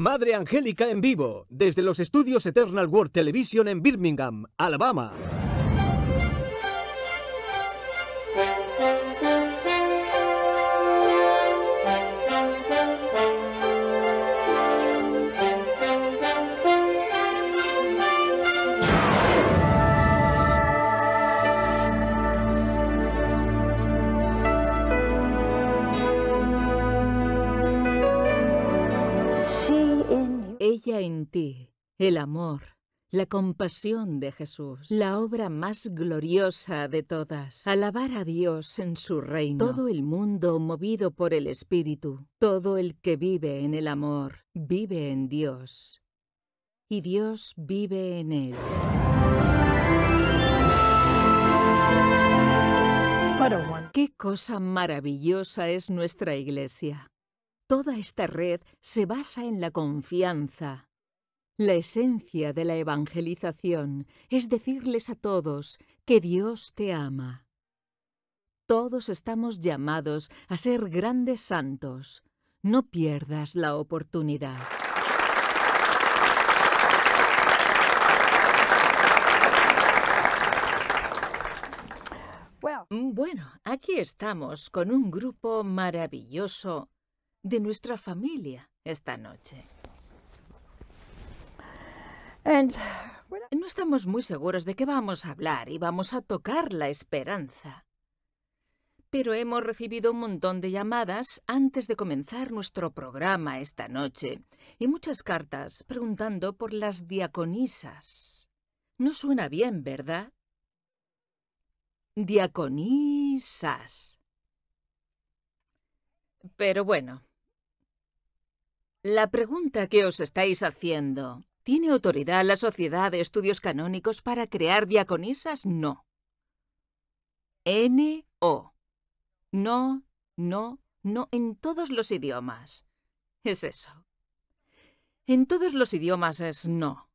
Madre Angélica en vivo, desde los estudios Eternal World Television en Birmingham, Alabama. el amor, la compasión de Jesús, la obra más gloriosa de todas. Alabar a Dios en su reino. Todo el mundo movido por el Espíritu, todo el que vive en el amor, vive en Dios. Y Dios vive en él. Qué cosa maravillosa es nuestra Iglesia. Toda esta red se basa en la confianza, la esencia de la evangelización es decirles a todos que Dios te ama. Todos estamos llamados a ser grandes santos. No pierdas la oportunidad. Bueno, mm, aquí estamos con un grupo maravilloso de nuestra familia esta noche. No estamos muy seguros de qué vamos a hablar y vamos a tocar la esperanza. Pero hemos recibido un montón de llamadas antes de comenzar nuestro programa esta noche y muchas cartas preguntando por las diaconisas. No suena bien, ¿verdad? Diaconisas. Pero bueno, la pregunta que os estáis haciendo ¿Tiene autoridad la Sociedad de Estudios Canónicos para crear diaconisas? No. N-O. No, no, no en todos los idiomas. Es eso. En todos los idiomas es no.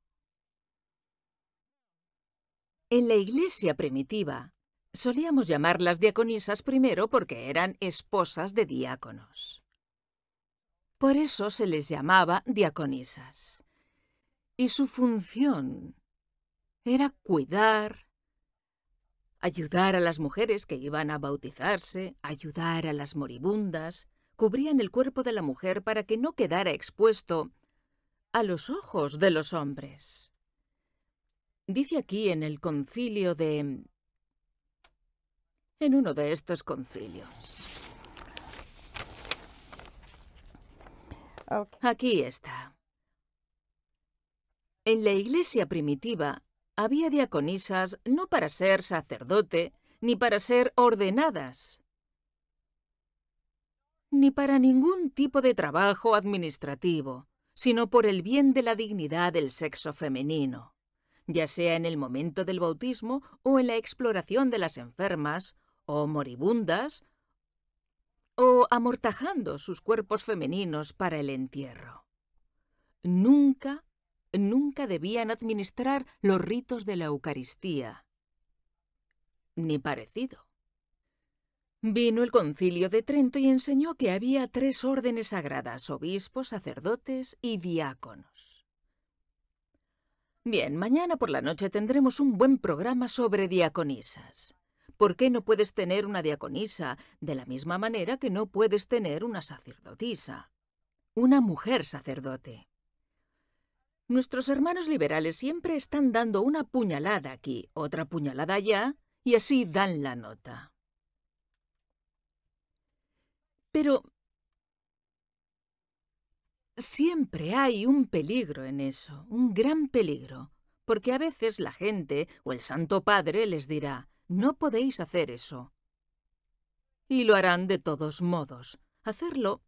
En la iglesia primitiva, solíamos llamarlas diaconisas primero porque eran esposas de diáconos. Por eso se les llamaba diaconisas y su función era cuidar, ayudar a las mujeres que iban a bautizarse, ayudar a las moribundas, cubrían el cuerpo de la mujer para que no quedara expuesto a los ojos de los hombres. Dice aquí en el concilio de... en uno de estos concilios. Aquí está. En la iglesia primitiva había diaconisas no para ser sacerdote ni para ser ordenadas, ni para ningún tipo de trabajo administrativo, sino por el bien de la dignidad del sexo femenino, ya sea en el momento del bautismo o en la exploración de las enfermas o moribundas, o amortajando sus cuerpos femeninos para el entierro. Nunca nunca debían administrar los ritos de la Eucaristía. Ni parecido. Vino el concilio de Trento y enseñó que había tres órdenes sagradas, obispos, sacerdotes y diáconos. Bien, mañana por la noche tendremos un buen programa sobre diaconisas. ¿Por qué no puedes tener una diaconisa de la misma manera que no puedes tener una sacerdotisa? Una mujer sacerdote. Nuestros hermanos liberales siempre están dando una puñalada aquí, otra puñalada allá, y así dan la nota. Pero siempre hay un peligro en eso, un gran peligro, porque a veces la gente o el Santo Padre les dirá, no podéis hacer eso. Y lo harán de todos modos. Hacerlo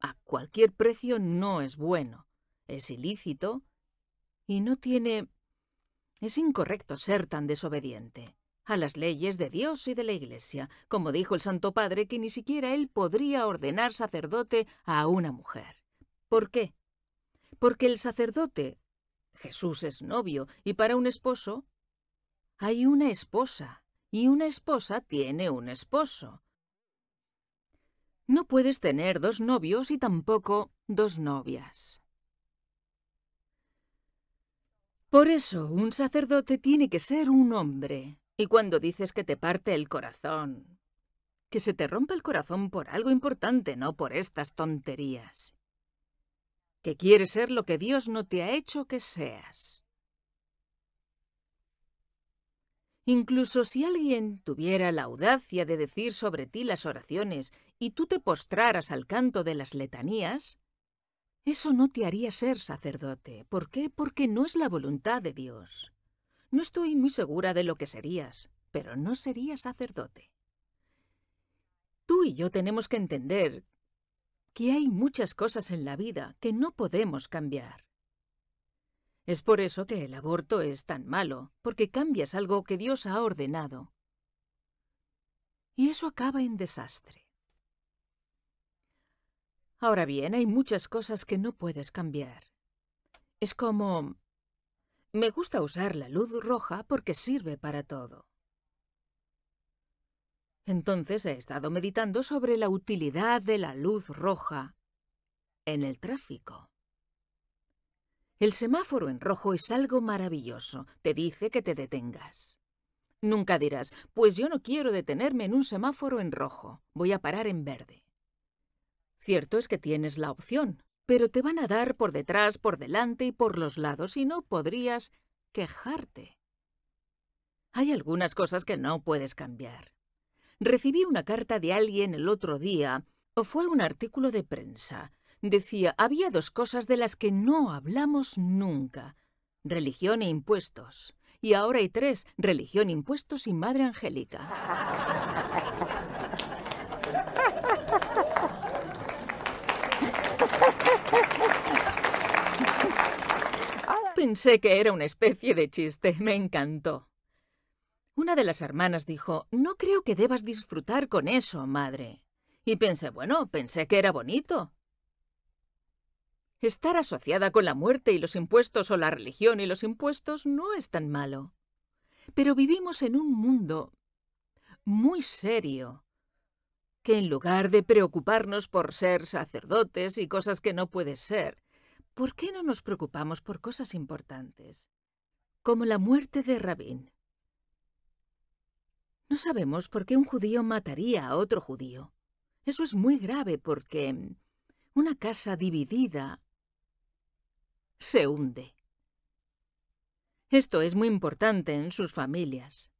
a cualquier precio no es bueno, es ilícito y no tiene... Es incorrecto ser tan desobediente a las leyes de Dios y de la Iglesia, como dijo el Santo Padre que ni siquiera él podría ordenar sacerdote a una mujer. ¿Por qué? Porque el sacerdote, Jesús es novio, y para un esposo hay una esposa, y una esposa tiene un esposo. No puedes tener dos novios y tampoco dos novias. Por eso, un sacerdote tiene que ser un hombre. Y cuando dices que te parte el corazón, que se te rompa el corazón por algo importante, no por estas tonterías. Que quieres ser lo que Dios no te ha hecho que seas. Incluso si alguien tuviera la audacia de decir sobre ti las oraciones y tú te postraras al canto de las letanías, eso no te haría ser sacerdote. ¿Por qué? Porque no es la voluntad de Dios. No estoy muy segura de lo que serías, pero no serías sacerdote. Tú y yo tenemos que entender que hay muchas cosas en la vida que no podemos cambiar. Es por eso que el aborto es tan malo, porque cambias algo que Dios ha ordenado. Y eso acaba en desastre. Ahora bien, hay muchas cosas que no puedes cambiar. Es como... Me gusta usar la luz roja porque sirve para todo. Entonces he estado meditando sobre la utilidad de la luz roja en el tráfico. El semáforo en rojo es algo maravilloso. Te dice que te detengas. Nunca dirás, pues yo no quiero detenerme en un semáforo en rojo. Voy a parar en verde. Cierto es que tienes la opción, pero te van a dar por detrás, por delante y por los lados y no podrías quejarte. Hay algunas cosas que no puedes cambiar. Recibí una carta de alguien el otro día, o fue un artículo de prensa, decía, había dos cosas de las que no hablamos nunca, religión e impuestos. Y ahora hay tres, religión, impuestos y madre angélica. Pensé que era una especie de chiste, me encantó. Una de las hermanas dijo, no creo que debas disfrutar con eso, madre. Y pensé, bueno, pensé que era bonito. Estar asociada con la muerte y los impuestos o la religión y los impuestos no es tan malo. Pero vivimos en un mundo muy serio que en lugar de preocuparnos por ser sacerdotes y cosas que no puede ser, ¿por qué no nos preocupamos por cosas importantes? Como la muerte de Rabín. No sabemos por qué un judío mataría a otro judío. Eso es muy grave porque una casa dividida se hunde. Esto es muy importante en sus familias.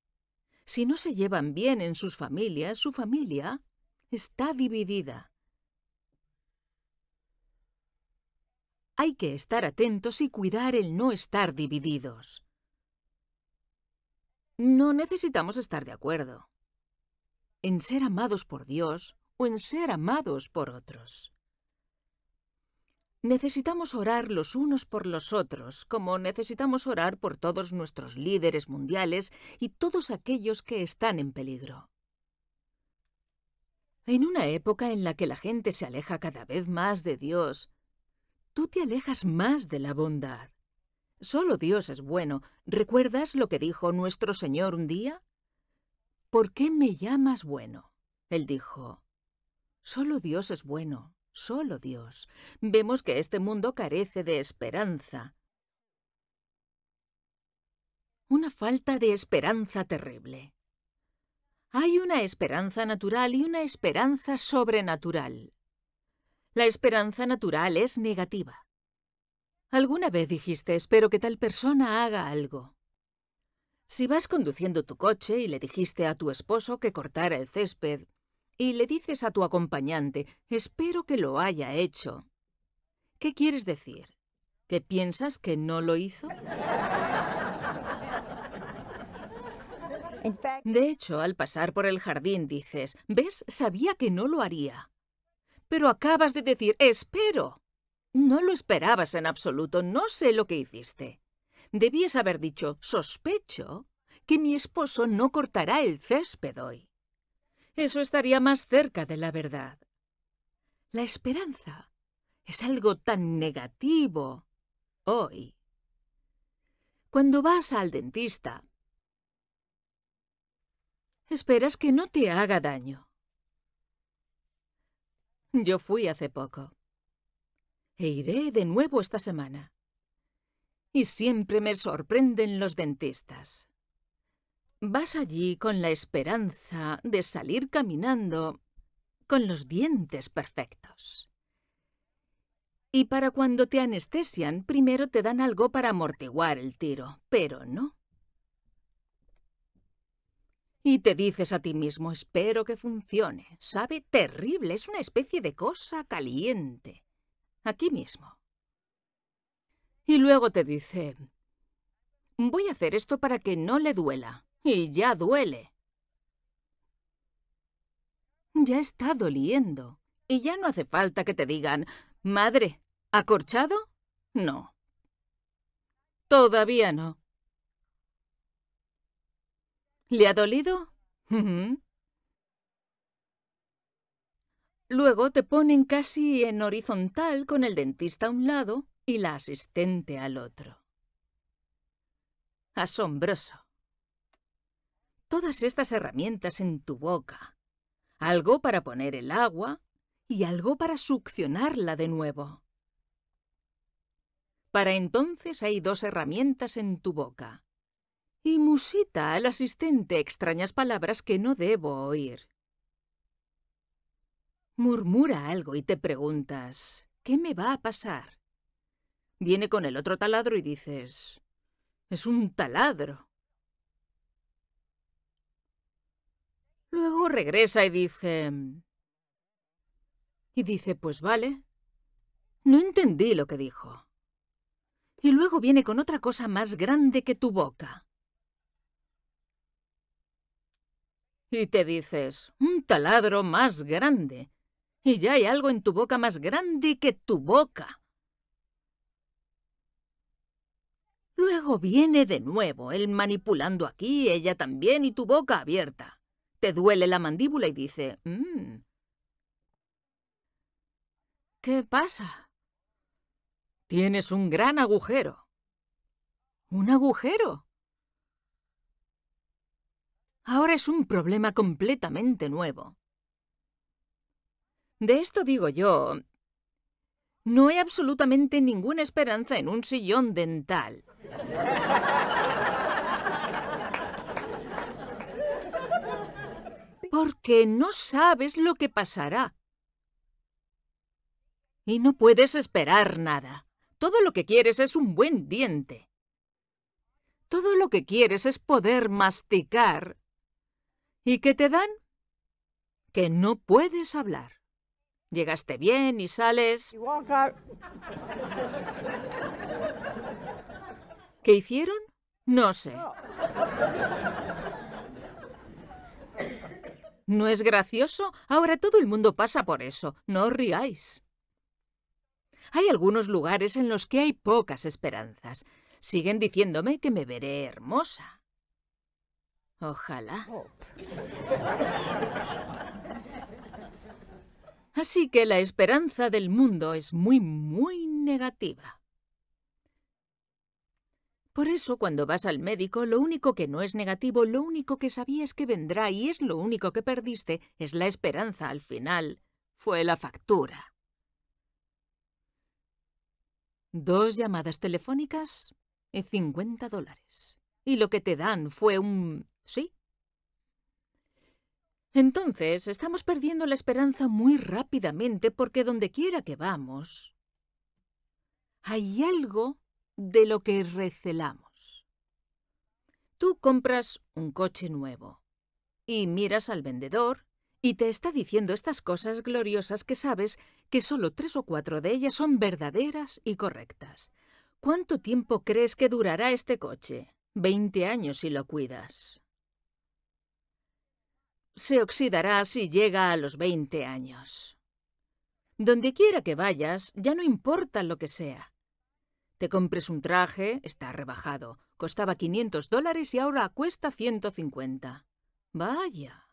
Si no se llevan bien en sus familias, su familia está dividida. Hay que estar atentos y cuidar el no estar divididos. No necesitamos estar de acuerdo en ser amados por Dios o en ser amados por otros. Necesitamos orar los unos por los otros, como necesitamos orar por todos nuestros líderes mundiales y todos aquellos que están en peligro. En una época en la que la gente se aleja cada vez más de Dios, tú te alejas más de la bondad. Solo Dios es bueno. ¿Recuerdas lo que dijo nuestro Señor un día? ¿Por qué me llamas bueno? Él dijo, Solo Dios es bueno solo Dios. Vemos que este mundo carece de esperanza. Una falta de esperanza terrible. Hay una esperanza natural y una esperanza sobrenatural. La esperanza natural es negativa. Alguna vez dijiste, espero que tal persona haga algo. Si vas conduciendo tu coche y le dijiste a tu esposo que cortara el césped, y le dices a tu acompañante, espero que lo haya hecho. ¿Qué quieres decir? ¿Que piensas que no lo hizo? De hecho, al pasar por el jardín dices, ¿ves? Sabía que no lo haría. Pero acabas de decir, espero. No lo esperabas en absoluto, no sé lo que hiciste. Debías haber dicho, sospecho que mi esposo no cortará el césped hoy. Eso estaría más cerca de la verdad. La esperanza es algo tan negativo hoy. Cuando vas al dentista, esperas que no te haga daño. Yo fui hace poco. E iré de nuevo esta semana. Y siempre me sorprenden los dentistas. Vas allí con la esperanza de salir caminando con los dientes perfectos. Y para cuando te anestesian, primero te dan algo para amortiguar el tiro, pero no. Y te dices a ti mismo, espero que funcione. Sabe terrible, es una especie de cosa caliente. Aquí mismo. Y luego te dice, voy a hacer esto para que no le duela. Y ya duele. Ya está doliendo. Y ya no hace falta que te digan, madre, ¿acorchado? No. Todavía no. ¿Le ha dolido? Luego te ponen casi en horizontal con el dentista a un lado y la asistente al otro. Asombroso todas estas herramientas en tu boca. Algo para poner el agua y algo para succionarla de nuevo. Para entonces hay dos herramientas en tu boca. Y musita al asistente extrañas palabras que no debo oír. Murmura algo y te preguntas, ¿qué me va a pasar? Viene con el otro taladro y dices, es un taladro. Luego regresa y dice... Mm, y dice, pues vale. No entendí lo que dijo. Y luego viene con otra cosa más grande que tu boca. Y te dices, un taladro más grande. Y ya hay algo en tu boca más grande que tu boca. Luego viene de nuevo, él manipulando aquí, ella también y tu boca abierta te duele la mandíbula y dice, mm". ¿Qué pasa? Tienes un gran agujero. ¿Un agujero? Ahora es un problema completamente nuevo. De esto digo yo, no hay absolutamente ninguna esperanza en un sillón dental. Porque no sabes lo que pasará. Y no puedes esperar nada. Todo lo que quieres es un buen diente. Todo lo que quieres es poder masticar. ¿Y qué te dan? Que no puedes hablar. Llegaste bien y sales... ¿Qué hicieron? No sé. ¿No es gracioso? Ahora todo el mundo pasa por eso. No os riáis. Hay algunos lugares en los que hay pocas esperanzas. Siguen diciéndome que me veré hermosa. Ojalá. Así que la esperanza del mundo es muy, muy negativa. Por eso, cuando vas al médico, lo único que no es negativo, lo único que sabías que vendrá y es lo único que perdiste, es la esperanza al final. Fue la factura. Dos llamadas telefónicas y 50 dólares. Y lo que te dan fue un... ¿Sí? Entonces, estamos perdiendo la esperanza muy rápidamente porque donde quiera que vamos, hay algo de lo que recelamos. Tú compras un coche nuevo y miras al vendedor y te está diciendo estas cosas gloriosas que sabes que solo tres o cuatro de ellas son verdaderas y correctas. ¿Cuánto tiempo crees que durará este coche? Veinte años si lo cuidas. Se oxidará si llega a los veinte años. Donde quiera que vayas, ya no importa lo que sea. Te compres un traje, está rebajado. Costaba 500 dólares y ahora cuesta 150. Vaya.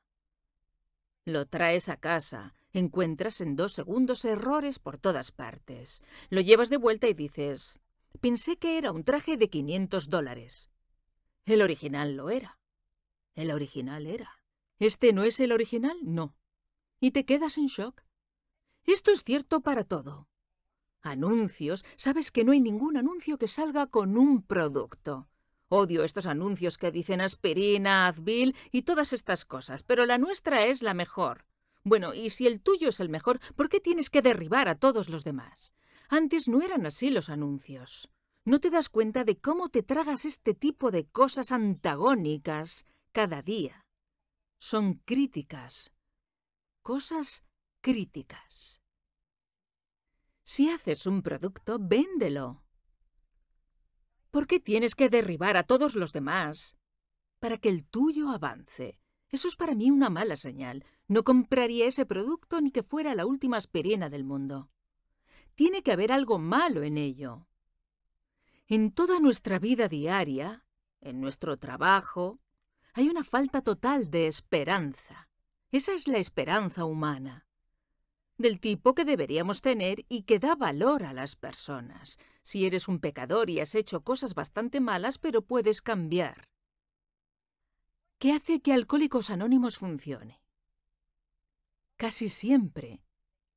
Lo traes a casa, encuentras en dos segundos errores por todas partes. Lo llevas de vuelta y dices, pensé que era un traje de 500 dólares. El original lo era. El original era. ¿Este no es el original? No. Y te quedas en shock. Esto es cierto para todo anuncios, sabes que no hay ningún anuncio que salga con un producto. Odio estos anuncios que dicen aspirina, Advil y todas estas cosas, pero la nuestra es la mejor. Bueno, y si el tuyo es el mejor, ¿por qué tienes que derribar a todos los demás? Antes no eran así los anuncios. ¿No te das cuenta de cómo te tragas este tipo de cosas antagónicas cada día? Son críticas. Cosas críticas. Si haces un producto, véndelo. ¿Por qué tienes que derribar a todos los demás para que el tuyo avance? Eso es para mí una mala señal. No compraría ese producto ni que fuera la última aspirina del mundo. Tiene que haber algo malo en ello. En toda nuestra vida diaria, en nuestro trabajo, hay una falta total de esperanza. Esa es la esperanza humana del tipo que deberíamos tener y que da valor a las personas. Si eres un pecador y has hecho cosas bastante malas, pero puedes cambiar. ¿Qué hace que Alcohólicos Anónimos funcione? Casi siempre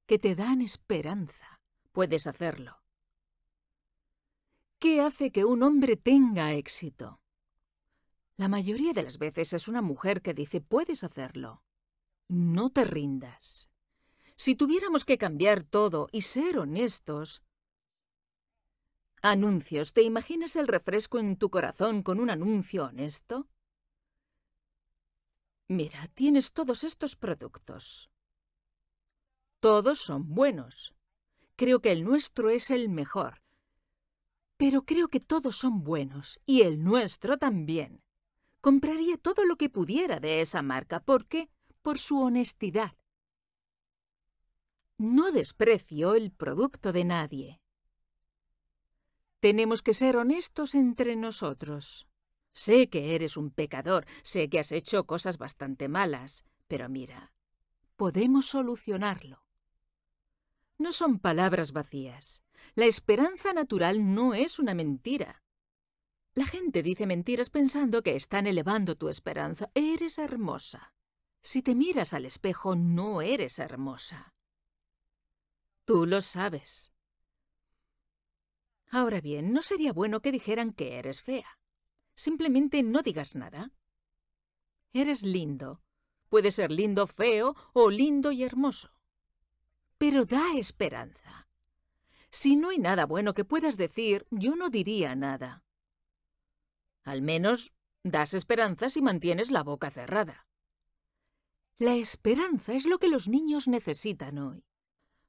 que te dan esperanza. Puedes hacerlo. ¿Qué hace que un hombre tenga éxito? La mayoría de las veces es una mujer que dice puedes hacerlo. No te rindas. Si tuviéramos que cambiar todo y ser honestos... Anuncios. ¿Te imaginas el refresco en tu corazón con un anuncio honesto? Mira, tienes todos estos productos. Todos son buenos. Creo que el nuestro es el mejor. Pero creo que todos son buenos y el nuestro también. Compraría todo lo que pudiera de esa marca. ¿Por qué? Por su honestidad no desprecio el producto de nadie. Tenemos que ser honestos entre nosotros. Sé que eres un pecador, sé que has hecho cosas bastante malas, pero mira, podemos solucionarlo. No son palabras vacías. La esperanza natural no es una mentira. La gente dice mentiras pensando que están elevando tu esperanza. Eres hermosa. Si te miras al espejo, no eres hermosa. Tú lo sabes. Ahora bien, no sería bueno que dijeran que eres fea. Simplemente no digas nada. Eres lindo. Puede ser lindo feo o lindo y hermoso. Pero da esperanza. Si no hay nada bueno que puedas decir, yo no diría nada. Al menos das esperanza si mantienes la boca cerrada. La esperanza es lo que los niños necesitan hoy.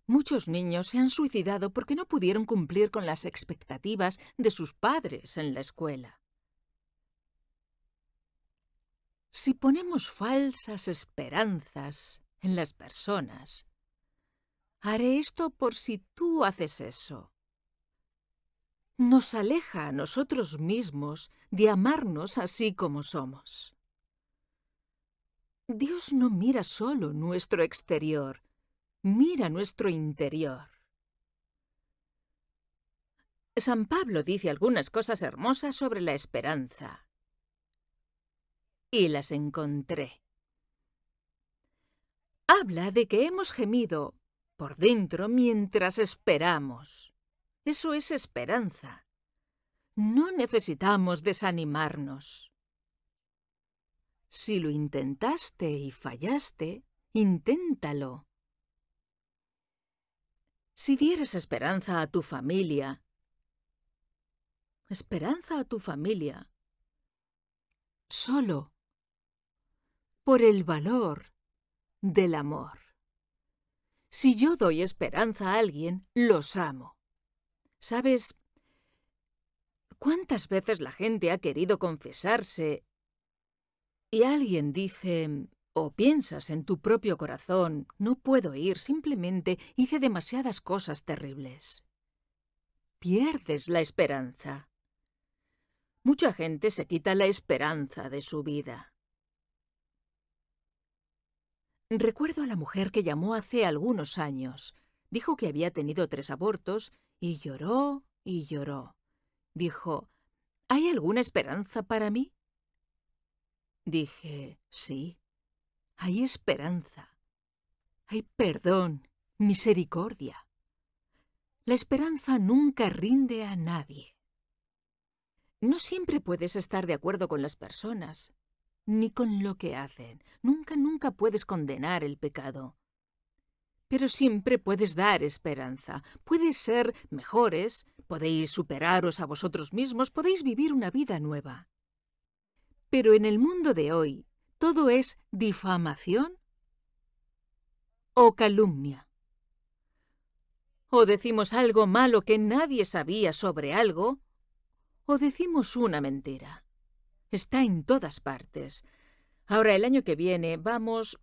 Muchos niños se han suicidado porque no pudieron cumplir con las expectativas de sus padres en la escuela. Si ponemos falsas esperanzas en las personas, haré esto por si tú haces eso. Nos aleja a nosotros mismos de amarnos así como somos. Dios no mira solo nuestro exterior, mira nuestro interior. San Pablo dice algunas cosas hermosas sobre la esperanza. Y las encontré. Habla de que hemos gemido por dentro mientras esperamos. Eso es esperanza. No necesitamos desanimarnos. Si lo intentaste y fallaste, inténtalo si dieras esperanza a tu familia, esperanza a tu familia, solo por el valor del amor. Si yo doy esperanza a alguien, los amo. ¿Sabes cuántas veces la gente ha querido confesarse y alguien dice, o piensas en tu propio corazón, no puedo ir, simplemente hice demasiadas cosas terribles. Pierdes la esperanza. Mucha gente se quita la esperanza de su vida. Recuerdo a la mujer que llamó hace algunos años. Dijo que había tenido tres abortos y lloró y lloró. Dijo, ¿hay alguna esperanza para mí? Dije, sí hay esperanza, hay perdón, misericordia. La esperanza nunca rinde a nadie. No siempre puedes estar de acuerdo con las personas, ni con lo que hacen. Nunca, nunca puedes condenar el pecado. Pero siempre puedes dar esperanza. Puedes ser mejores, podéis superaros a vosotros mismos, podéis vivir una vida nueva. Pero en el mundo de hoy, todo es difamación o calumnia. O decimos algo malo que nadie sabía sobre algo, o decimos una mentira. Está en todas partes. Ahora el año que viene, vamos...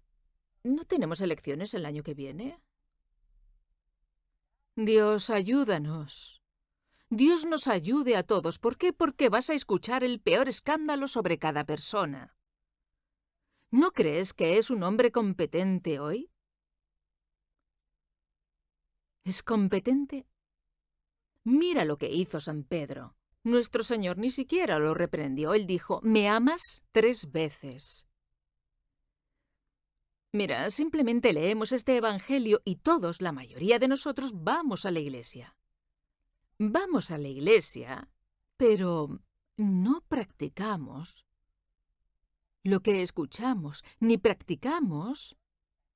¿No tenemos elecciones el año que viene? Dios, ayúdanos. Dios nos ayude a todos. ¿Por qué? Porque vas a escuchar el peor escándalo sobre cada persona. ¿No crees que es un hombre competente hoy? ¿Es competente? Mira lo que hizo San Pedro. Nuestro Señor ni siquiera lo reprendió. Él dijo, me amas tres veces. Mira, simplemente leemos este Evangelio y todos, la mayoría de nosotros, vamos a la iglesia. Vamos a la iglesia, pero no practicamos lo que escuchamos, ni practicamos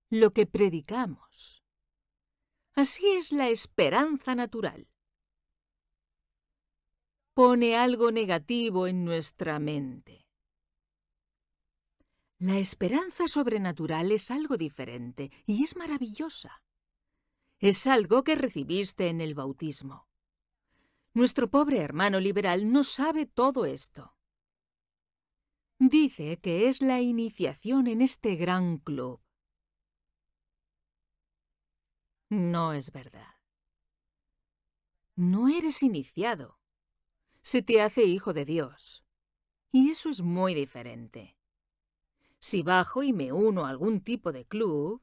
lo que predicamos. Así es la esperanza natural. Pone algo negativo en nuestra mente. La esperanza sobrenatural es algo diferente y es maravillosa. Es algo que recibiste en el bautismo. Nuestro pobre hermano liberal no sabe todo esto. Dice que es la iniciación en este gran club. No es verdad. No eres iniciado. Se te hace hijo de Dios. Y eso es muy diferente. Si bajo y me uno a algún tipo de club,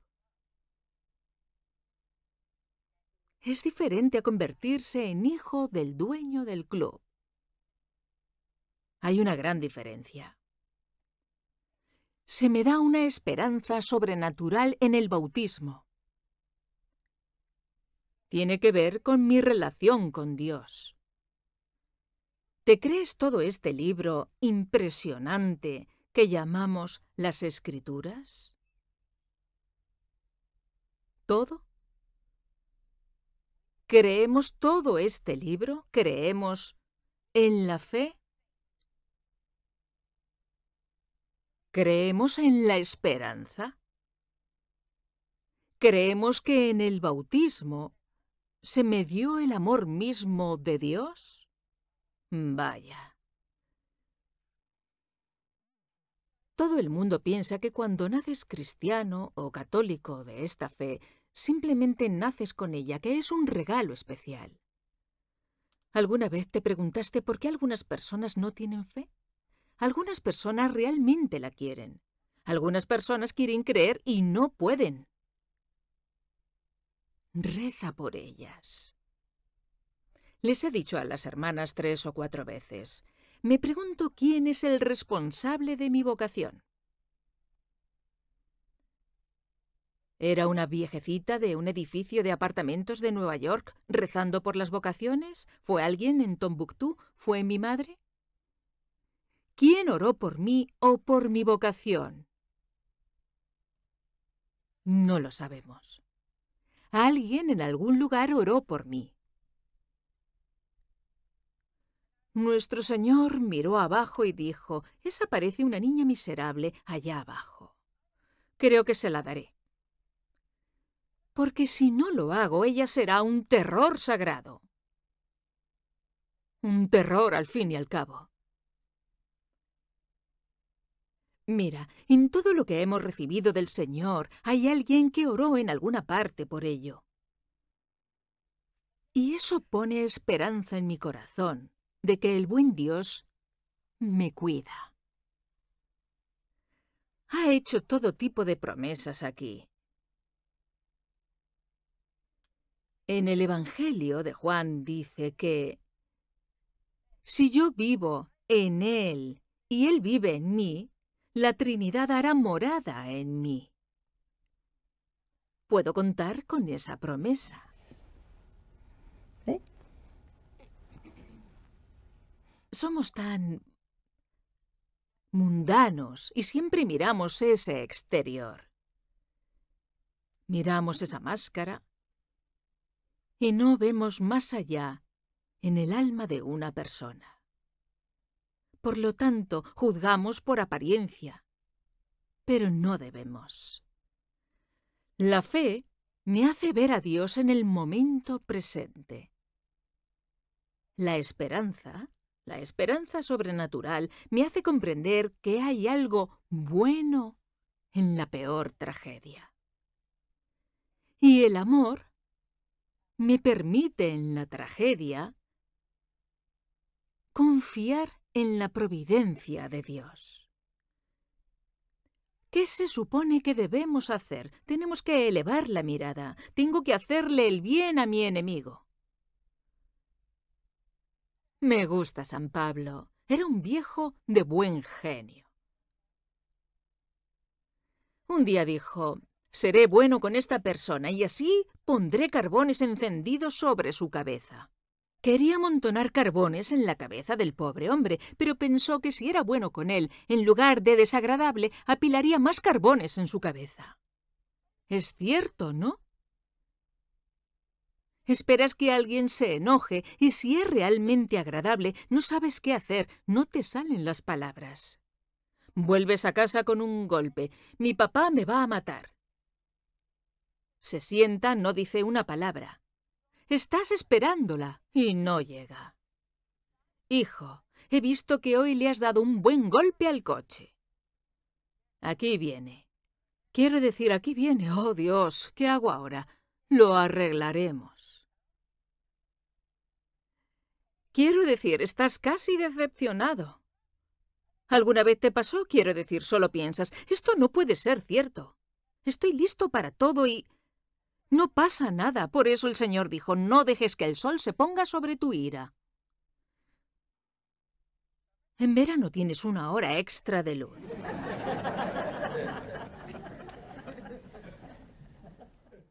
es diferente a convertirse en hijo del dueño del club. Hay una gran diferencia se me da una esperanza sobrenatural en el bautismo. Tiene que ver con mi relación con Dios. ¿Te crees todo este libro impresionante que llamamos las Escrituras? ¿Todo? ¿Creemos todo este libro? ¿Creemos en la fe? ¿Creemos en la esperanza? ¿Creemos que en el bautismo se me dio el amor mismo de Dios? Vaya. Todo el mundo piensa que cuando naces cristiano o católico de esta fe, simplemente naces con ella, que es un regalo especial. ¿Alguna vez te preguntaste por qué algunas personas no tienen fe? Algunas personas realmente la quieren. Algunas personas quieren creer y no pueden. Reza por ellas. Les he dicho a las hermanas tres o cuatro veces, me pregunto quién es el responsable de mi vocación. ¿Era una viejecita de un edificio de apartamentos de Nueva York rezando por las vocaciones? ¿Fue alguien en Tombuctú? ¿Fue mi madre? ¿Quién oró por mí o por mi vocación? No lo sabemos. Alguien en algún lugar oró por mí. Nuestro Señor miró abajo y dijo, Esa parece una niña miserable allá abajo. Creo que se la daré. Porque si no lo hago, ella será un terror sagrado. Un terror al fin y al cabo. Mira, en todo lo que hemos recibido del Señor hay alguien que oró en alguna parte por ello. Y eso pone esperanza en mi corazón, de que el buen Dios me cuida. Ha hecho todo tipo de promesas aquí. En el Evangelio de Juan dice que, si yo vivo en Él y Él vive en mí, la Trinidad hará morada en mí. Puedo contar con esa promesa. ¿Eh? Somos tan mundanos y siempre miramos ese exterior. Miramos esa máscara y no vemos más allá en el alma de una persona. Por lo tanto, juzgamos por apariencia. Pero no debemos. La fe me hace ver a Dios en el momento presente. La esperanza, la esperanza sobrenatural, me hace comprender que hay algo bueno en la peor tragedia. Y el amor me permite en la tragedia confiar en la providencia de Dios. ¿Qué se supone que debemos hacer? Tenemos que elevar la mirada. Tengo que hacerle el bien a mi enemigo. Me gusta San Pablo. Era un viejo de buen genio. Un día dijo, seré bueno con esta persona y así pondré carbones encendidos sobre su cabeza. Quería amontonar carbones en la cabeza del pobre hombre, pero pensó que si era bueno con él, en lugar de desagradable, apilaría más carbones en su cabeza. Es cierto, ¿no? Esperas que alguien se enoje y si es realmente agradable, no sabes qué hacer, no te salen las palabras. Vuelves a casa con un golpe. Mi papá me va a matar. Se sienta, no dice una palabra. Estás esperándola y no llega. Hijo, he visto que hoy le has dado un buen golpe al coche. Aquí viene. Quiero decir, aquí viene. Oh Dios, ¿qué hago ahora? Lo arreglaremos. Quiero decir, estás casi decepcionado. ¿Alguna vez te pasó? Quiero decir, solo piensas, esto no puede ser cierto. Estoy listo para todo y... No pasa nada, por eso el Señor dijo, no dejes que el sol se ponga sobre tu ira. En verano tienes una hora extra de luz.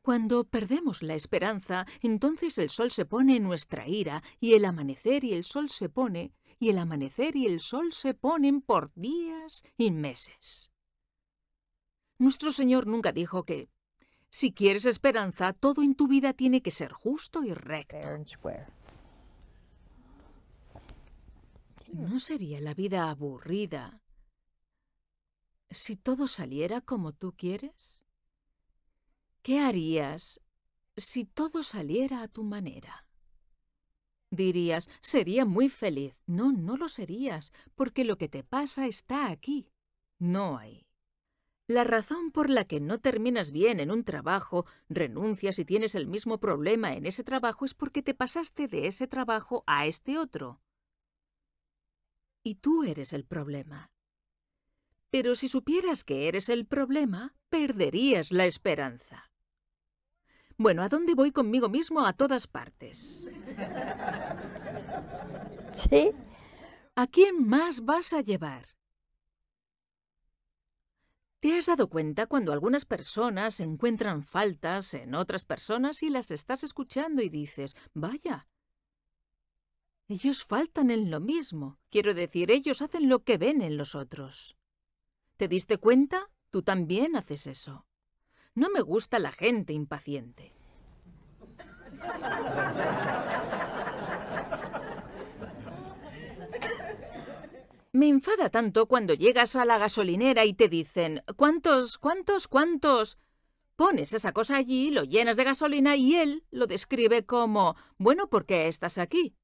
Cuando perdemos la esperanza, entonces el sol se pone en nuestra ira, y el amanecer y el sol se pone, y el amanecer y el sol se ponen por días y meses. Nuestro Señor nunca dijo que si quieres esperanza, todo en tu vida tiene que ser justo y recto. ¿No sería la vida aburrida si todo saliera como tú quieres? ¿Qué harías si todo saliera a tu manera? Dirías, sería muy feliz. No, no lo serías, porque lo que te pasa está aquí, no ahí. La razón por la que no terminas bien en un trabajo, renuncias y tienes el mismo problema en ese trabajo es porque te pasaste de ese trabajo a este otro. Y tú eres el problema. Pero si supieras que eres el problema, perderías la esperanza. Bueno, ¿a dónde voy conmigo mismo a todas partes? ¿Sí? ¿A quién más vas a llevar? ¿Te has dado cuenta cuando algunas personas encuentran faltas en otras personas y las estás escuchando y dices, vaya, ellos faltan en lo mismo? Quiero decir, ellos hacen lo que ven en los otros. ¿Te diste cuenta? Tú también haces eso. No me gusta la gente impaciente. Me enfada tanto cuando llegas a la gasolinera y te dicen, ¿cuántos, cuántos, cuántos? Pones esa cosa allí, lo llenas de gasolina y él lo describe como, bueno, ¿por qué estás aquí?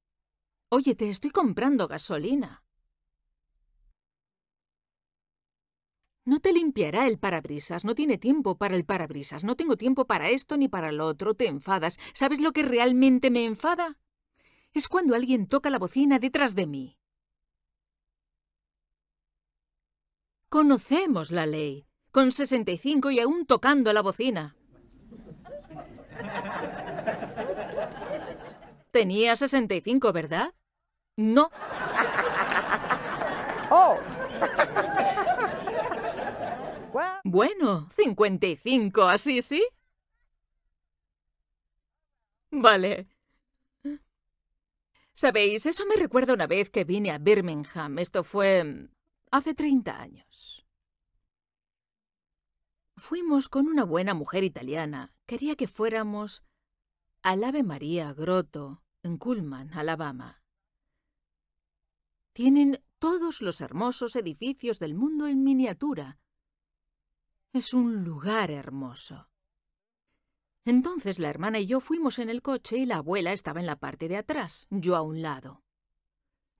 Oye, te estoy comprando gasolina. No te limpiará el parabrisas, no tiene tiempo para el parabrisas, no tengo tiempo para esto ni para lo otro, te enfadas. ¿Sabes lo que realmente me enfada? Es cuando alguien toca la bocina detrás de mí. Conocemos la ley, con 65 y aún tocando la bocina. Tenía 65, ¿verdad? No. Oh. Bueno, 55, ¿así sí? Vale. Sabéis, eso me recuerda una vez que vine a Birmingham. Esto fue mm, hace 30 años. Fuimos con una buena mujer italiana. Quería que fuéramos al Ave María Grotto, en Cullman, Alabama. Tienen todos los hermosos edificios del mundo en miniatura. Es un lugar hermoso. Entonces la hermana y yo fuimos en el coche y la abuela estaba en la parte de atrás, yo a un lado.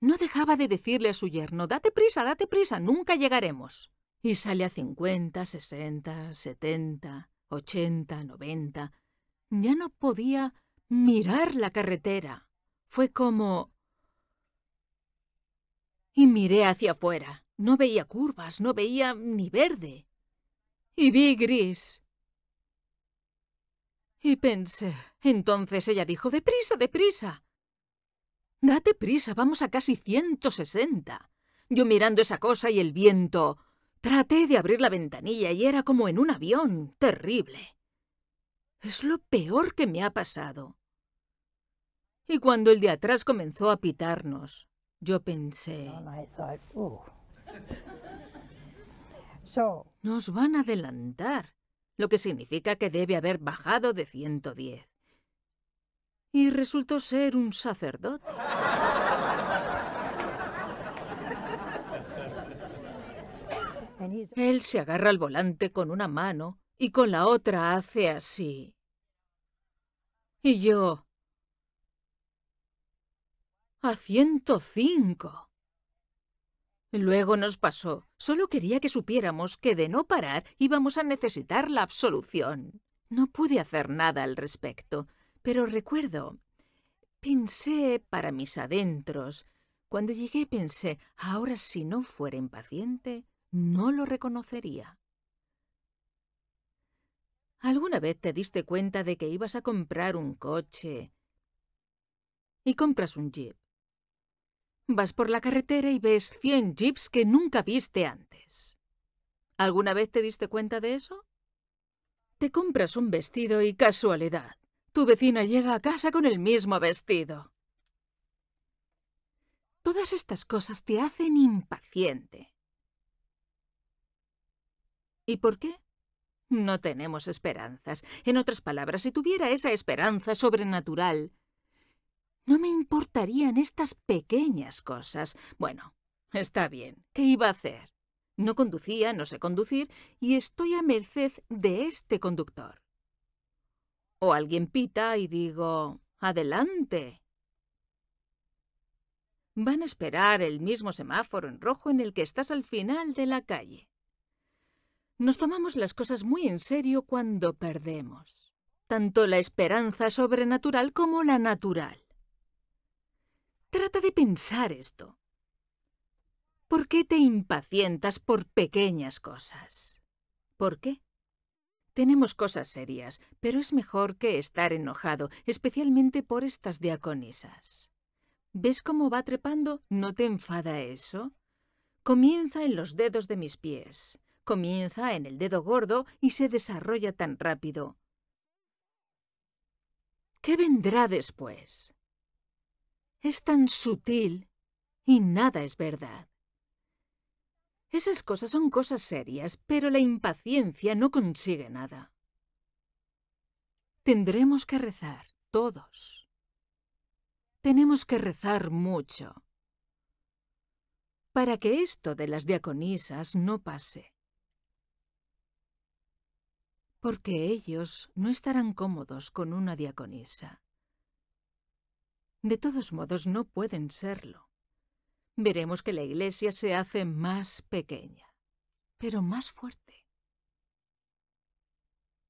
No dejaba de decirle a su yerno, date prisa, date prisa, nunca llegaremos y sale a 50, 60, 70, 80, 90. Ya no podía mirar la carretera. Fue como... Y miré hacia afuera. No veía curvas, no veía ni verde. Y vi gris. Y pensé, entonces ella dijo, deprisa, deprisa. Date prisa, vamos a casi 160. Yo mirando esa cosa y el viento. Traté de abrir la ventanilla y era como en un avión. Terrible. Es lo peor que me ha pasado. Y cuando el de atrás comenzó a pitarnos, yo pensé... Nos van a adelantar, lo que significa que debe haber bajado de 110. Y resultó ser un sacerdote. Él se agarra al volante con una mano y con la otra hace así. Y yo... A 105. Luego nos pasó. Solo quería que supiéramos que de no parar íbamos a necesitar la absolución. No pude hacer nada al respecto, pero recuerdo... Pensé para mis adentros. Cuando llegué pensé, ahora si no fuera impaciente, no lo reconocería. ¿Alguna vez te diste cuenta de que ibas a comprar un coche y compras un jeep? Vas por la carretera y ves 100 jeeps que nunca viste antes. ¿Alguna vez te diste cuenta de eso? Te compras un vestido y casualidad. Tu vecina llega a casa con el mismo vestido. Todas estas cosas te hacen impaciente. ¿Y por qué? No tenemos esperanzas. En otras palabras, si tuviera esa esperanza sobrenatural, no me importarían estas pequeñas cosas. Bueno, está bien. ¿Qué iba a hacer? No conducía, no sé conducir, y estoy a merced de este conductor. O alguien pita y digo, adelante. Van a esperar el mismo semáforo en rojo en el que estás al final de la calle. Nos tomamos las cosas muy en serio cuando perdemos, tanto la esperanza sobrenatural como la natural. Trata de pensar esto. ¿Por qué te impacientas por pequeñas cosas? ¿Por qué? Tenemos cosas serias, pero es mejor que estar enojado, especialmente por estas diaconisas. ¿Ves cómo va trepando? ¿No te enfada eso? Comienza en los dedos de mis pies comienza en el dedo gordo y se desarrolla tan rápido. ¿Qué vendrá después? Es tan sutil y nada es verdad. Esas cosas son cosas serias, pero la impaciencia no consigue nada. Tendremos que rezar, todos. Tenemos que rezar mucho para que esto de las diaconisas no pase porque ellos no estarán cómodos con una diaconisa. De todos modos, no pueden serlo. Veremos que la iglesia se hace más pequeña, pero más fuerte.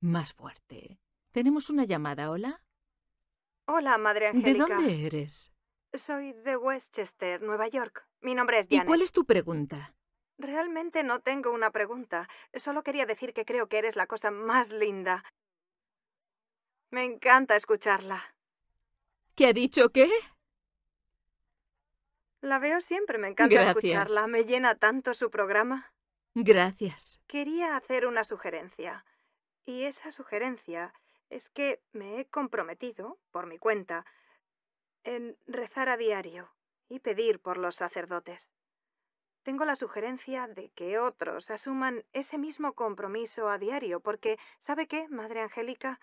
Más fuerte. Tenemos una llamada, ¿hola? Hola, madre Angélica. ¿De dónde eres? Soy de Westchester, Nueva York. Mi nombre es Diana. ¿Y cuál es tu pregunta? Realmente no tengo una pregunta. Solo quería decir que creo que eres la cosa más linda. Me encanta escucharla. ¿Qué ha dicho qué? La veo siempre, me encanta escucharla. Me llena tanto su programa. Gracias. Quería hacer una sugerencia. Y esa sugerencia es que me he comprometido, por mi cuenta, en rezar a diario y pedir por los sacerdotes tengo la sugerencia de que otros asuman ese mismo compromiso a diario, porque, ¿sabe qué, Madre Angélica?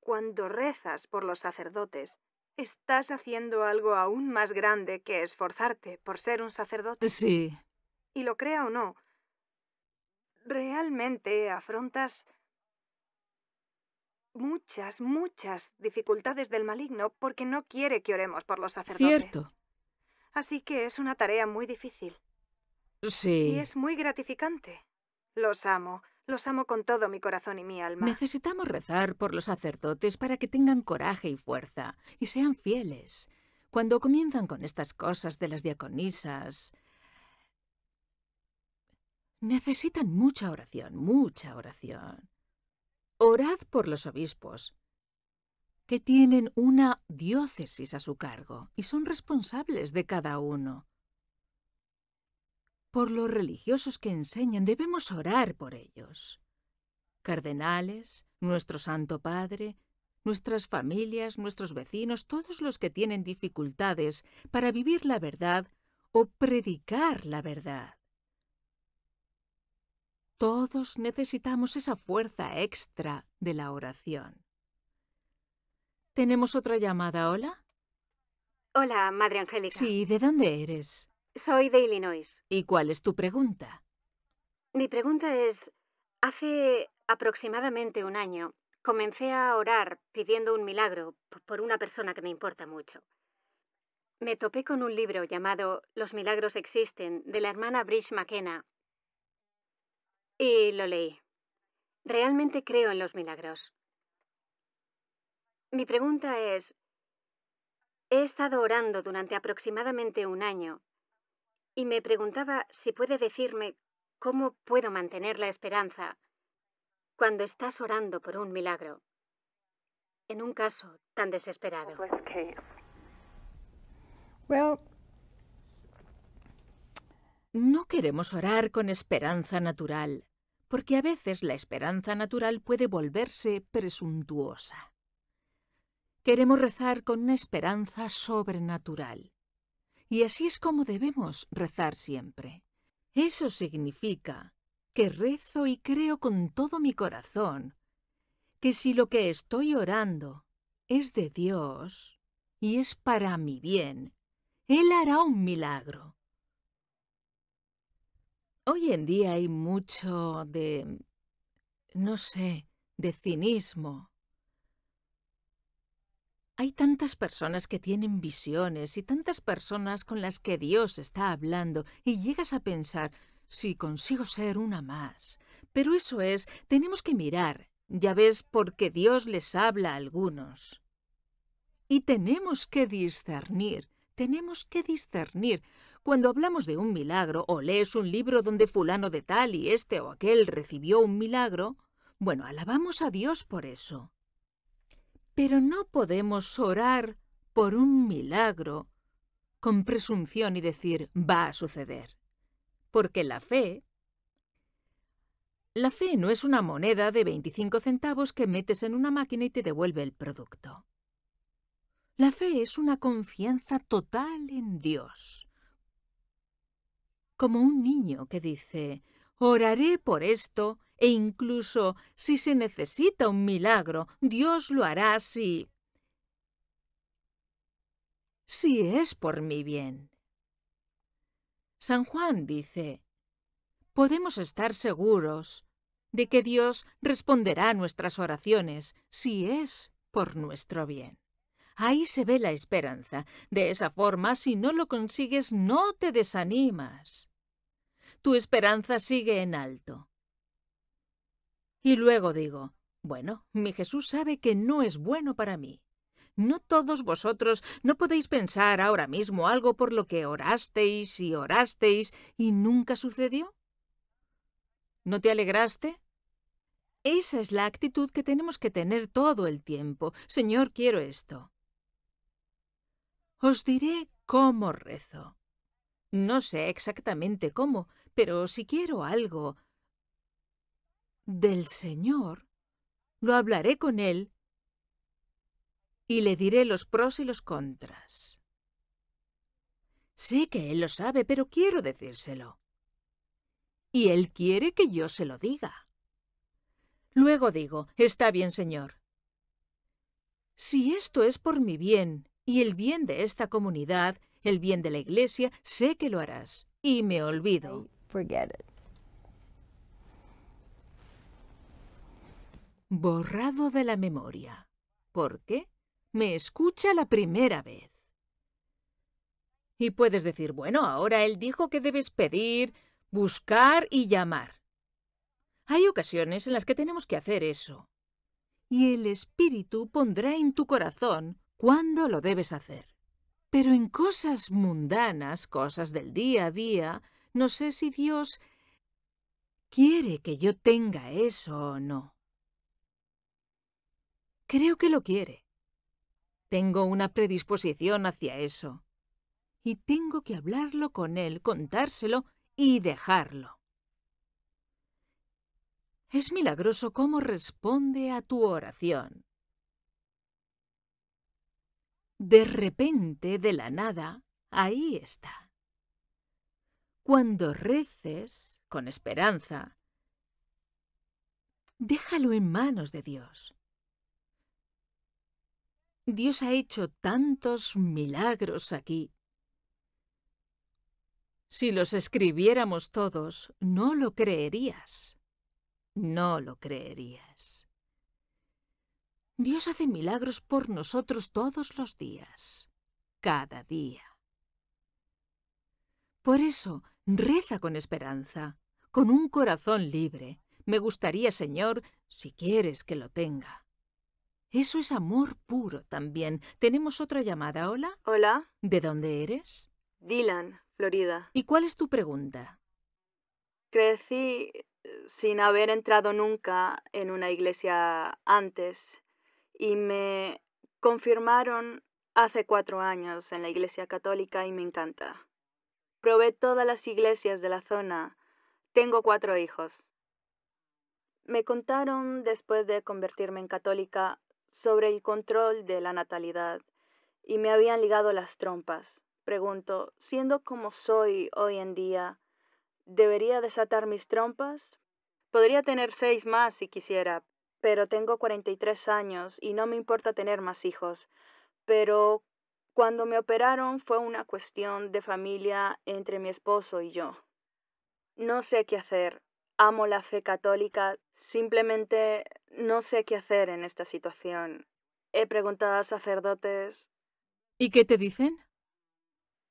Cuando rezas por los sacerdotes, estás haciendo algo aún más grande que esforzarte por ser un sacerdote. Sí. Y lo crea o no, realmente afrontas muchas, muchas dificultades del maligno porque no quiere que oremos por los sacerdotes. Cierto. Así que es una tarea muy difícil. Sí. Y es muy gratificante. Los amo. Los amo con todo mi corazón y mi alma. Necesitamos rezar por los sacerdotes para que tengan coraje y fuerza y sean fieles. Cuando comienzan con estas cosas de las diaconisas... Necesitan mucha oración, mucha oración. Orad por los obispos, que tienen una diócesis a su cargo y son responsables de cada uno por los religiosos que enseñan, debemos orar por ellos. Cardenales, nuestro Santo Padre, nuestras familias, nuestros vecinos, todos los que tienen dificultades para vivir la verdad o predicar la verdad. Todos necesitamos esa fuerza extra de la oración. ¿Tenemos otra llamada, hola? Hola, Madre Angélica. Sí, ¿de dónde eres? Soy de Illinois. ¿Y cuál es tu pregunta? Mi pregunta es, hace aproximadamente un año comencé a orar pidiendo un milagro por una persona que me importa mucho. Me topé con un libro llamado Los milagros existen de la hermana Brish McKenna y lo leí. Realmente creo en los milagros. Mi pregunta es, he estado orando durante aproximadamente un año y me preguntaba si puede decirme cómo puedo mantener la esperanza cuando estás orando por un milagro, en un caso tan desesperado. No queremos orar con esperanza natural, porque a veces la esperanza natural puede volverse presuntuosa. Queremos rezar con una esperanza sobrenatural, y así es como debemos rezar siempre. Eso significa que rezo y creo con todo mi corazón, que si lo que estoy orando es de Dios y es para mi bien, Él hará un milagro. Hoy en día hay mucho de, no sé, de cinismo hay tantas personas que tienen visiones y tantas personas con las que Dios está hablando y llegas a pensar, si consigo ser una más. Pero eso es, tenemos que mirar, ya ves, porque Dios les habla a algunos. Y tenemos que discernir, tenemos que discernir. Cuando hablamos de un milagro o lees un libro donde fulano de tal y este o aquel recibió un milagro, bueno, alabamos a Dios por eso. Pero no podemos orar por un milagro con presunción y decir va a suceder. Porque la fe... La fe no es una moneda de 25 centavos que metes en una máquina y te devuelve el producto. La fe es una confianza total en Dios. Como un niño que dice, oraré por esto e incluso si se necesita un milagro, Dios lo hará si... si es por mi bien. San Juan dice, podemos estar seguros de que Dios responderá a nuestras oraciones si es por nuestro bien. Ahí se ve la esperanza. De esa forma, si no lo consigues, no te desanimas. Tu esperanza sigue en alto. Y luego digo, bueno, mi Jesús sabe que no es bueno para mí. No todos vosotros no podéis pensar ahora mismo algo por lo que orasteis y orasteis y nunca sucedió. ¿No te alegraste? Esa es la actitud que tenemos que tener todo el tiempo. Señor, quiero esto. Os diré cómo rezo. No sé exactamente cómo, pero si quiero algo, del Señor, lo hablaré con él y le diré los pros y los contras. Sé que él lo sabe, pero quiero decírselo. Y él quiere que yo se lo diga. Luego digo, está bien, Señor. Si esto es por mi bien y el bien de esta comunidad, el bien de la iglesia, sé que lo harás. Y me olvido. borrado de la memoria, porque me escucha la primera vez. Y puedes decir, bueno, ahora él dijo que debes pedir, buscar y llamar. Hay ocasiones en las que tenemos que hacer eso. Y el Espíritu pondrá en tu corazón cuándo lo debes hacer. Pero en cosas mundanas, cosas del día a día, no sé si Dios quiere que yo tenga eso o no. Creo que lo quiere. Tengo una predisposición hacia eso. Y tengo que hablarlo con él, contárselo y dejarlo. Es milagroso cómo responde a tu oración. De repente, de la nada, ahí está. Cuando reces, con esperanza, déjalo en manos de Dios. Dios ha hecho tantos milagros aquí. Si los escribiéramos todos, no lo creerías. No lo creerías. Dios hace milagros por nosotros todos los días, cada día. Por eso, reza con esperanza, con un corazón libre. Me gustaría, Señor, si quieres que lo tenga. Eso es amor puro también. Tenemos otra llamada. Hola. Hola. ¿De dónde eres? Dylan, Florida. ¿Y cuál es tu pregunta? Crecí eh, sin haber entrado nunca en una iglesia antes y me confirmaron hace cuatro años en la iglesia católica y me encanta. Probé todas las iglesias de la zona. Tengo cuatro hijos. Me contaron, después de convertirme en católica, sobre el control de la natalidad y me habían ligado las trompas. Pregunto, siendo como soy hoy en día, ¿debería desatar mis trompas? Podría tener seis más si quisiera, pero tengo 43 años y no me importa tener más hijos. Pero cuando me operaron fue una cuestión de familia entre mi esposo y yo. No sé qué hacer. Amo la fe católica, simplemente no sé qué hacer en esta situación. He preguntado a sacerdotes. ¿Y qué te dicen?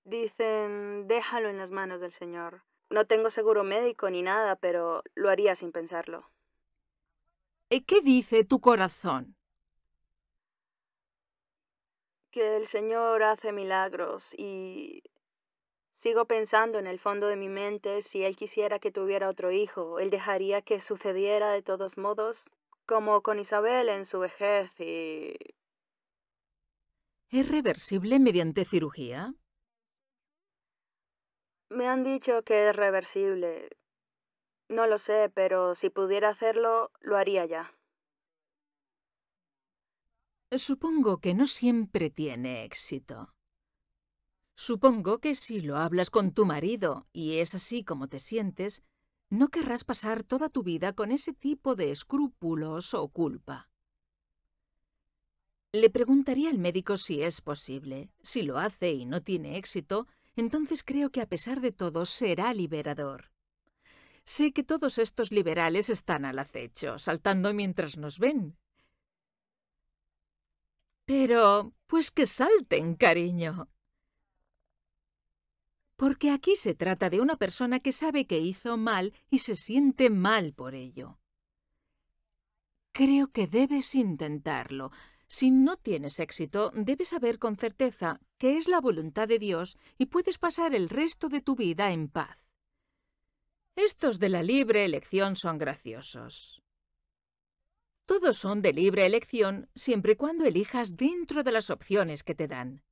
Dicen, déjalo en las manos del Señor. No tengo seguro médico ni nada, pero lo haría sin pensarlo. ¿Y eh, ¿Qué dice tu corazón? Que el Señor hace milagros y sigo pensando en el fondo de mi mente si Él quisiera que tuviera otro hijo, Él dejaría que sucediera de todos modos como con Isabel en su vejez y... ¿Es reversible mediante cirugía? Me han dicho que es reversible. No lo sé, pero si pudiera hacerlo, lo haría ya. Supongo que no siempre tiene éxito. Supongo que si lo hablas con tu marido y es así como te sientes, no querrás pasar toda tu vida con ese tipo de escrúpulos o culpa. Le preguntaría al médico si es posible. Si lo hace y no tiene éxito, entonces creo que a pesar de todo será liberador. Sé que todos estos liberales están al acecho, saltando mientras nos ven. Pero, pues que salten, cariño porque aquí se trata de una persona que sabe que hizo mal y se siente mal por ello. Creo que debes intentarlo. Si no tienes éxito, debes saber con certeza que es la voluntad de Dios y puedes pasar el resto de tu vida en paz. Estos de la libre elección son graciosos. Todos son de libre elección siempre y cuando elijas dentro de las opciones que te dan.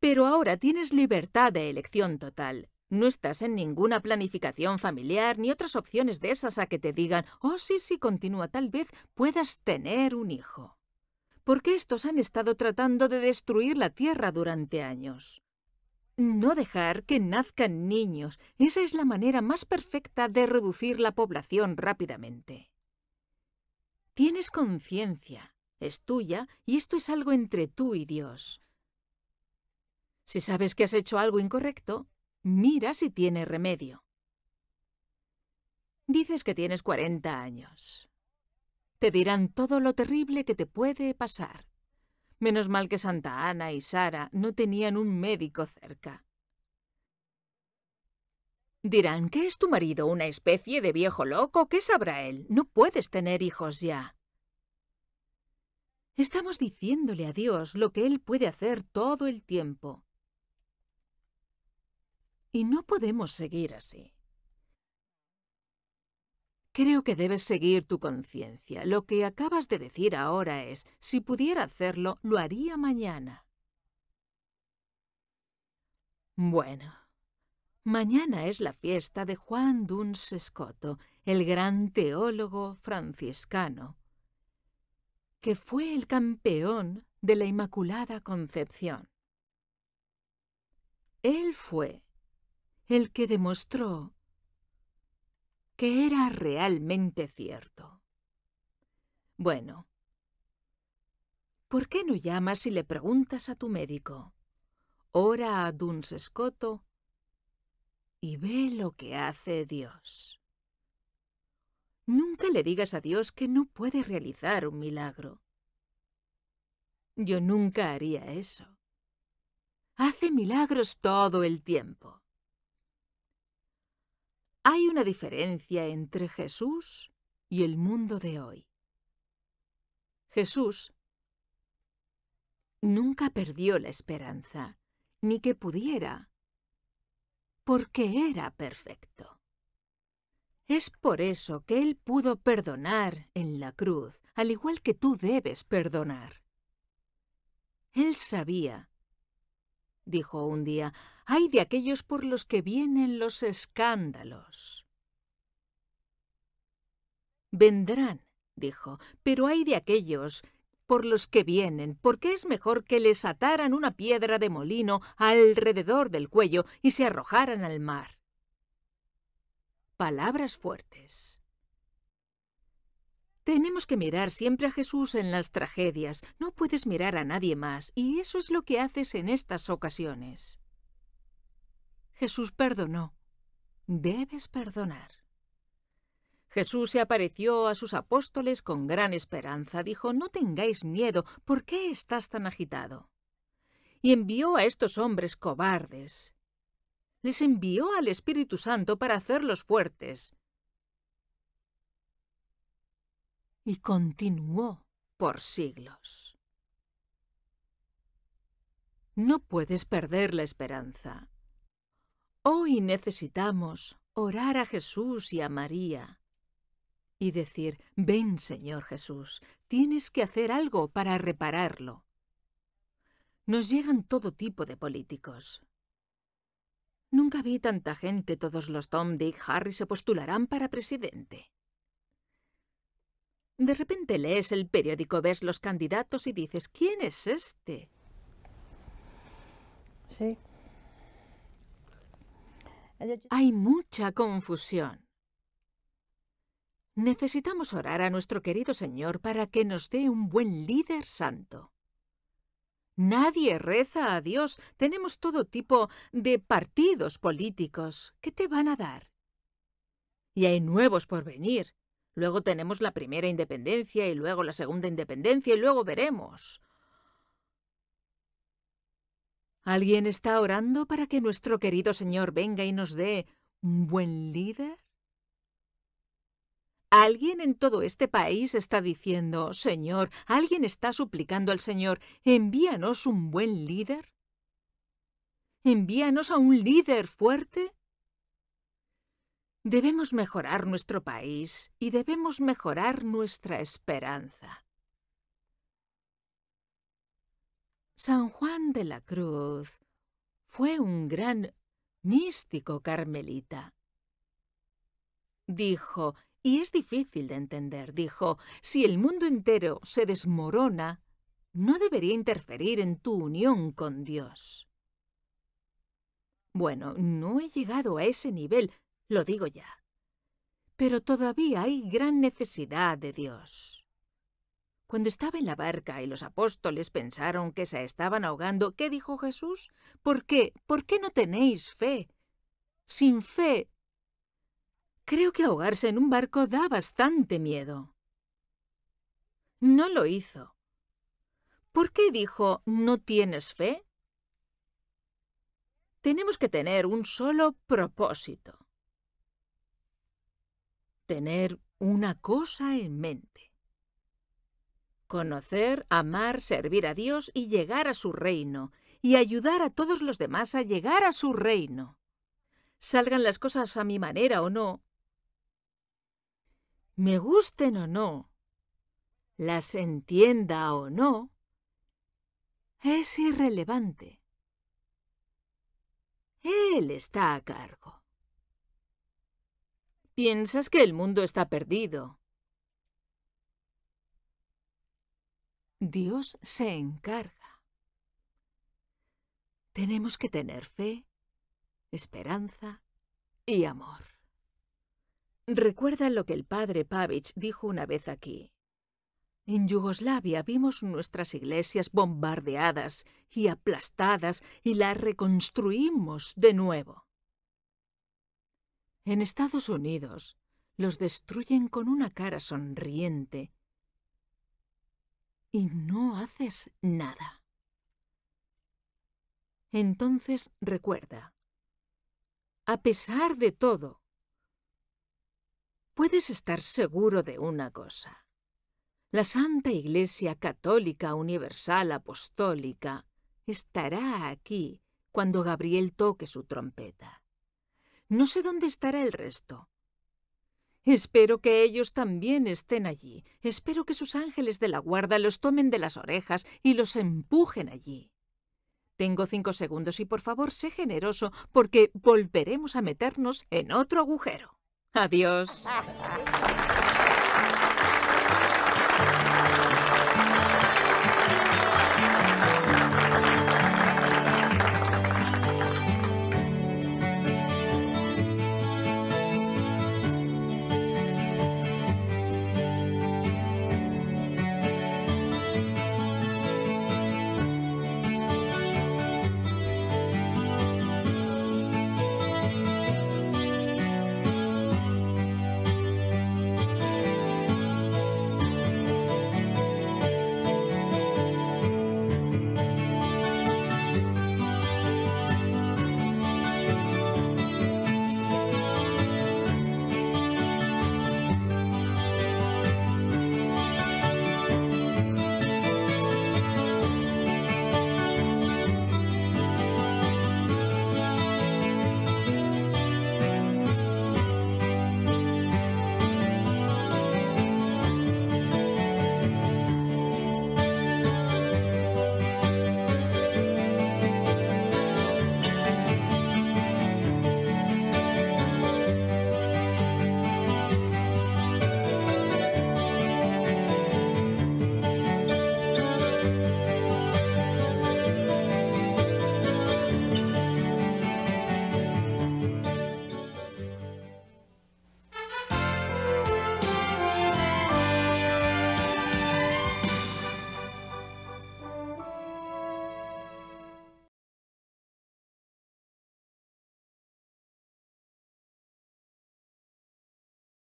Pero ahora tienes libertad de elección total. No estás en ninguna planificación familiar ni otras opciones de esas a que te digan, oh sí, sí, continúa, tal vez puedas tener un hijo. Porque estos han estado tratando de destruir la tierra durante años. No dejar que nazcan niños, esa es la manera más perfecta de reducir la población rápidamente. Tienes conciencia, es tuya y esto es algo entre tú y Dios. Si sabes que has hecho algo incorrecto, mira si tiene remedio. Dices que tienes 40 años. Te dirán todo lo terrible que te puede pasar. Menos mal que Santa Ana y Sara no tenían un médico cerca. Dirán que es tu marido una especie de viejo loco. ¿Qué sabrá él? No puedes tener hijos ya. Estamos diciéndole a Dios lo que Él puede hacer todo el tiempo. Y no podemos seguir así. Creo que debes seguir tu conciencia. Lo que acabas de decir ahora es, si pudiera hacerlo, lo haría mañana. Bueno, mañana es la fiesta de Juan Duns scoto el gran teólogo franciscano, que fue el campeón de la Inmaculada Concepción. Él fue el que demostró que era realmente cierto. Bueno, ¿por qué no llamas y le preguntas a tu médico? Ora a Duns y ve lo que hace Dios. Nunca le digas a Dios que no puede realizar un milagro. Yo nunca haría eso. Hace milagros todo el tiempo. Hay una diferencia entre Jesús y el mundo de hoy. Jesús nunca perdió la esperanza, ni que pudiera, porque era perfecto. Es por eso que Él pudo perdonar en la cruz, al igual que tú debes perdonar. Él sabía, dijo un día, hay de aquellos por los que vienen los escándalos. Vendrán, dijo, pero hay de aquellos por los que vienen, porque es mejor que les ataran una piedra de molino alrededor del cuello y se arrojaran al mar. Palabras fuertes. Tenemos que mirar siempre a Jesús en las tragedias, no puedes mirar a nadie más, y eso es lo que haces en estas ocasiones. Jesús perdonó. Debes perdonar. Jesús se apareció a sus apóstoles con gran esperanza. Dijo, No tengáis miedo, ¿por qué estás tan agitado? Y envió a estos hombres cobardes. Les envió al Espíritu Santo para hacerlos fuertes. Y continuó por siglos. No puedes perder la esperanza. Hoy necesitamos orar a Jesús y a María y decir, ven Señor Jesús, tienes que hacer algo para repararlo. Nos llegan todo tipo de políticos. Nunca vi tanta gente, todos los Tom, Dick, Harry se postularán para presidente. De repente lees el periódico, ves los candidatos y dices, ¿quién es este? Sí. Hay mucha confusión. Necesitamos orar a nuestro querido Señor para que nos dé un buen líder santo. Nadie reza a Dios. Tenemos todo tipo de partidos políticos. ¿Qué te van a dar? Y hay nuevos por venir. Luego tenemos la primera independencia y luego la segunda independencia y luego veremos. ¿Alguien está orando para que nuestro querido Señor venga y nos dé un buen líder? Alguien en todo este país está diciendo, Señor, alguien está suplicando al Señor, envíanos un buen líder. Envíanos a un líder fuerte. Debemos mejorar nuestro país y debemos mejorar nuestra esperanza. San Juan de la Cruz fue un gran místico carmelita. Dijo, y es difícil de entender, dijo, si el mundo entero se desmorona, no debería interferir en tu unión con Dios. Bueno, no he llegado a ese nivel, lo digo ya. Pero todavía hay gran necesidad de Dios. Cuando estaba en la barca y los apóstoles pensaron que se estaban ahogando, ¿qué dijo Jesús? ¿Por qué? ¿Por qué no tenéis fe? Sin fe. Creo que ahogarse en un barco da bastante miedo. No lo hizo. ¿Por qué dijo, no tienes fe? Tenemos que tener un solo propósito. Tener una cosa en mente. Conocer, amar, servir a Dios y llegar a su reino, y ayudar a todos los demás a llegar a su reino. Salgan las cosas a mi manera o no, me gusten o no, las entienda o no, es irrelevante. Él está a cargo. Piensas que el mundo está perdido, Dios se encarga. Tenemos que tener fe, esperanza y amor. Recuerda lo que el padre Pavich dijo una vez aquí. En Yugoslavia vimos nuestras iglesias bombardeadas y aplastadas y las reconstruimos de nuevo. En Estados Unidos los destruyen con una cara sonriente y no haces nada. Entonces recuerda, a pesar de todo, puedes estar seguro de una cosa. La Santa Iglesia Católica Universal Apostólica estará aquí cuando Gabriel toque su trompeta. No sé dónde estará el resto, Espero que ellos también estén allí. Espero que sus ángeles de la guarda los tomen de las orejas y los empujen allí. Tengo cinco segundos y por favor sé generoso porque volveremos a meternos en otro agujero. Adiós.